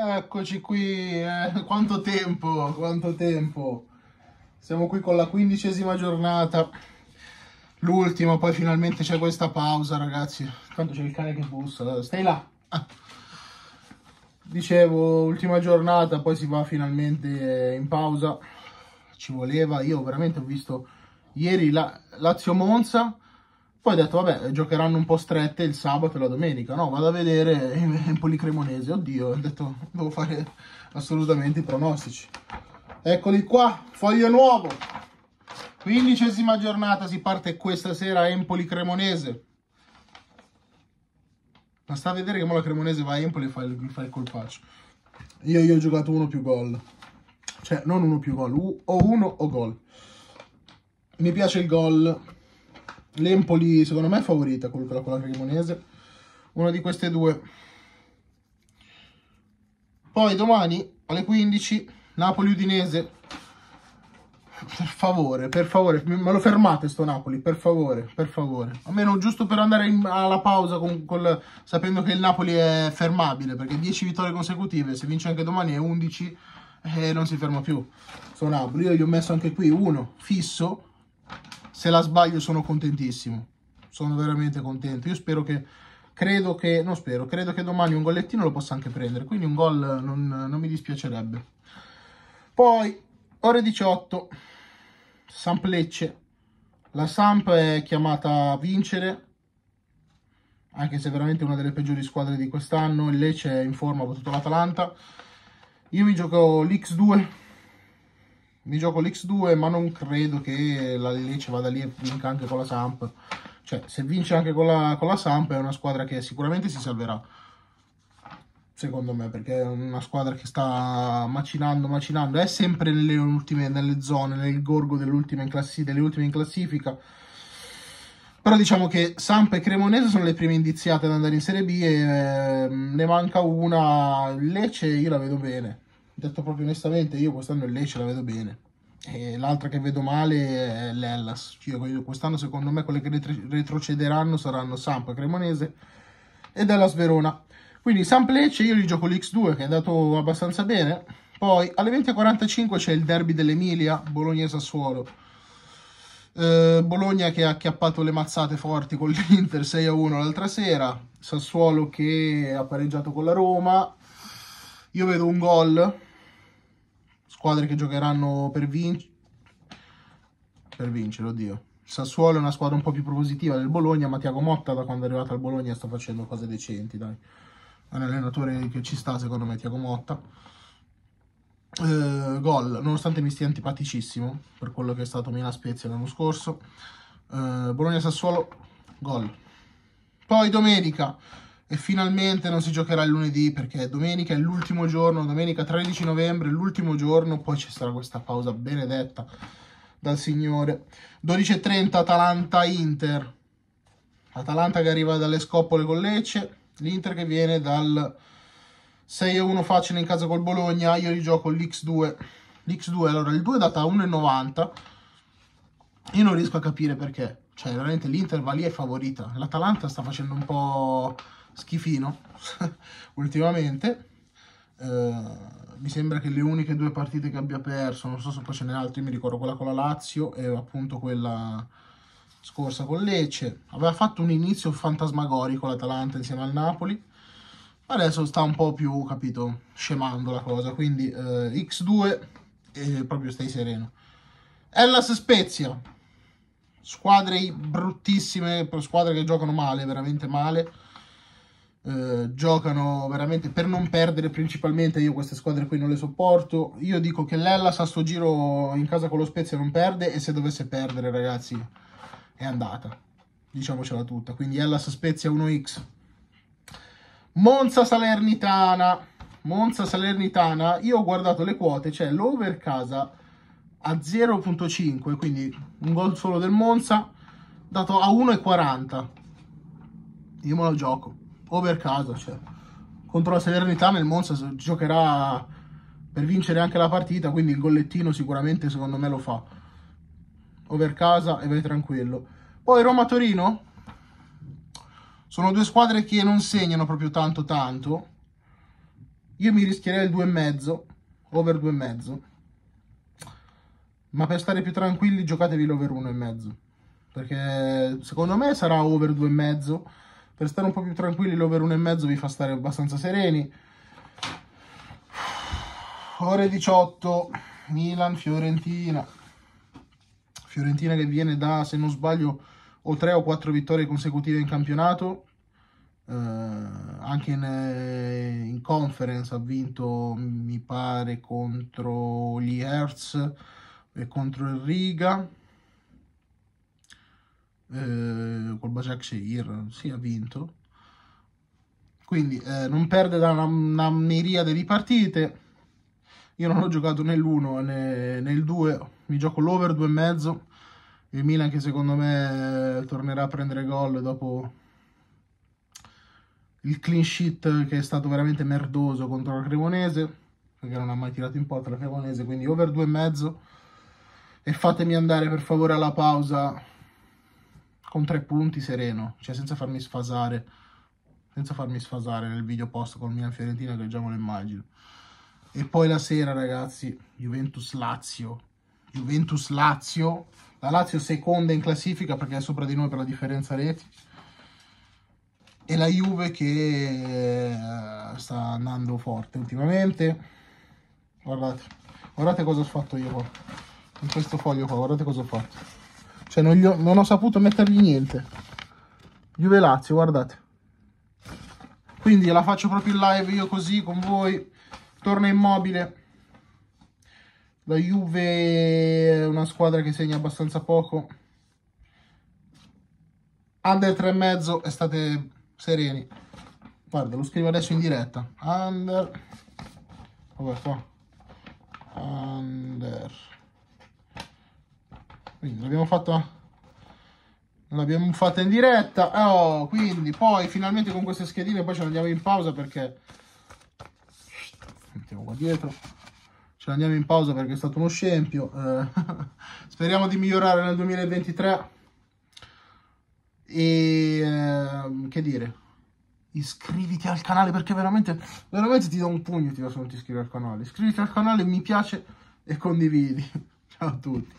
Eccoci qui, eh. quanto tempo, quanto tempo. Siamo qui con la quindicesima giornata, l'ultima, poi finalmente c'è questa pausa ragazzi. Tanto c'è il cane che bussa, stai là. Ah. Dicevo, ultima giornata, poi si va finalmente eh, in pausa. Ci voleva, io veramente ho visto ieri la Lazio-Monza, poi ho detto, vabbè, giocheranno un po' strette il sabato e la domenica. No, vado a vedere in Cremonese, Oddio, ho detto, devo fare assolutamente i pronostici. Eccoli qua, foglio nuovo. Quindicesima giornata, si parte questa sera a Empoli Cremonese. Ma sta a vedere che mo la Cremonese va a Empoli e fa il, fa il colpaccio. Io, io ho giocato uno più gol. Cioè, non uno più gol, o uno o gol. Mi piace il gol L'Empoli secondo me è favorita con la Cremonese, una di queste due. Poi domani alle 15 Napoli-Udinese, per favore, per favore, me lo fermate sto Napoli, per favore, per favore. Almeno giusto per andare in, alla pausa con, col, sapendo che il Napoli è fermabile, perché 10 vittorie consecutive, se vince anche domani è 11 e eh, non si ferma più. Sto Napoli, io gli ho messo anche qui uno, fisso, se la sbaglio sono contentissimo, sono veramente contento. Io spero che, credo che, non spero, credo che domani un gollettino lo possa anche prendere, quindi un gol non, non mi dispiacerebbe. Poi, ore 18, Samp Lecce La Samp è chiamata a vincere, anche se è veramente una delle peggiori squadre di quest'anno. Il Lecce è in forma, ha battuto l'Atalanta. Io mi gioco l'X2 mi gioco l'X2 ma non credo che la Lecce vada lì e vinca anche con la Samp cioè se vince anche con la, con la Samp è una squadra che sicuramente si salverà secondo me perché è una squadra che sta macinando macinando è sempre nelle ultime nelle zone nel gorgo dell'ultima in classifica delle ultime in classifica però diciamo che Samp e Cremonese sono le prime indiziate ad andare in Serie B e eh, ne manca una Lecce io la vedo bene detto proprio onestamente, io quest'anno il Lecce la vedo bene. E l'altra che vedo male è l'Ellas. Cioè, quest'anno, secondo me, quelle che retrocederanno saranno Samp Cremonese ed Ellas Verona. Quindi Samp Lecce io li gioco l'X2 che è andato abbastanza bene. Poi alle 20.45 c'è il derby dell'Emilia, Bologna-Sassuolo. Eh, Bologna che ha acchiappato le mazzate forti con l'Inter 6-1 l'altra sera. Sassuolo che ha pareggiato con la Roma. Io vedo un gol squadre che giocheranno per, vin per vincere, oddio. Sassuolo è una squadra un po' più propositiva del Bologna, ma Tiago Motta da quando è arrivato al Bologna sta facendo cose decenti, dai. È un allenatore che ci sta, secondo me, Tiago Motta. Eh, gol, nonostante mi stia antipaticissimo per quello che è stato Mina Spezia l'anno scorso. Eh, Bologna-Sassuolo, gol. Poi domenica, e finalmente non si giocherà il lunedì perché domenica è l'ultimo giorno, domenica 13 novembre, l'ultimo giorno, poi ci sarà questa pausa benedetta dal Signore. 12.30 Atalanta-Inter, Atalanta che arriva dalle scopole con Lecce, l'Inter che viene dal 6-1 facile in casa col Bologna, io gli gioco l'X2, l'X2 allora il 2 è data 1,90, io non riesco a capire perché, cioè veramente l'Inter va lì è favorita, l'Atalanta sta facendo un po' schifino ultimamente. Eh, mi sembra che le uniche due partite che abbia perso, non so se poi ce n'è altre, io mi ricordo quella con la Lazio e appunto quella scorsa con Lecce. Aveva fatto un inizio fantasmagorico l'Atalanta insieme al Napoli, ma adesso sta un po' più, capito, scemando la cosa, quindi eh, X2 e proprio stai sereno. Hellas Spezia, squadre bruttissime, squadre che giocano male, veramente male eh, giocano veramente per non perdere principalmente, io queste squadre qui non le sopporto, io dico che l'Ellas a sto giro in casa con lo Spezia non perde e se dovesse perdere ragazzi è andata, diciamocela tutta, quindi Ellas Spezia 1x. Monza Salernitana, Monza Salernitana, io ho guardato le quote, c'è cioè l'over casa a 0.5, quindi un gol solo del Monza, dato a 1,40. Io me lo gioco o per caso, cioè. Contro la Salernitana il Monza giocherà per vincere anche la partita, quindi il gollettino sicuramente secondo me lo fa. O per casa e vai tranquillo. Poi Roma-Torino sono due squadre che non segnano proprio tanto tanto. Io mi rischierei il 2,5, over 2,5. Ma per stare più tranquilli giocatevi l'over 1,5. Perché secondo me sarà over 2,5 per stare un po' più tranquilli l'over 1,5 vi fa stare abbastanza sereni. Ore 18, Milan-Fiorentina. Fiorentina che viene da, se non sbaglio, o 3 o 4 vittorie consecutive in campionato. Eh, anche in, eh, in, conference ha vinto, mi pare, contro gli Hertz e contro il Riga eh, col Bajak Shehir, sì, ha vinto. Quindi eh, non perde da una, una, miriade di partite. Io non ho giocato né l'1 né nel 2, mi gioco l'over 2 e mezzo. Il Milan che secondo me eh, tornerà a prendere gol dopo il clean sheet che è stato veramente merdoso contro la Cremonese, perché non ha mai tirato in porta la Cremonese, quindi over 2 e mezzo. E fatemi andare per favore alla pausa con tre punti sereno, cioè senza farmi sfasare, senza farmi sfasare nel video post con Milan Fiorentina che già me lo immagino. E poi la sera, ragazzi, Juventus Lazio. Juventus Lazio, la Lazio seconda in classifica perché è sopra di noi per la differenza reti. E la Juve che eh, sta andando forte ultimamente. Guardate, guardate cosa ho fatto io qua. In questo foglio qua, guardate cosa ho fatto cioè non, ho, non ho saputo mettergli niente. Juve Lazio, guardate. Quindi la faccio proprio in live io così con voi. Torna immobile. La Juve è una squadra che segna abbastanza poco. Under 3,5 e state sereni. Guarda, lo scrivo adesso in diretta. Under... Vabbè, qua. Under quindi l'abbiamo fatta l'abbiamo fatta in diretta oh, quindi poi finalmente con queste schedine poi ce ne andiamo in pausa perché mettiamo qua dietro ce ne andiamo in pausa perché è stato uno scempio eh, speriamo di migliorare nel 2023 e eh, che dire iscriviti al canale perché veramente veramente ti do un pugno ti do se non ti iscrivi al canale iscriviti al canale mi piace e condividi ciao a tutti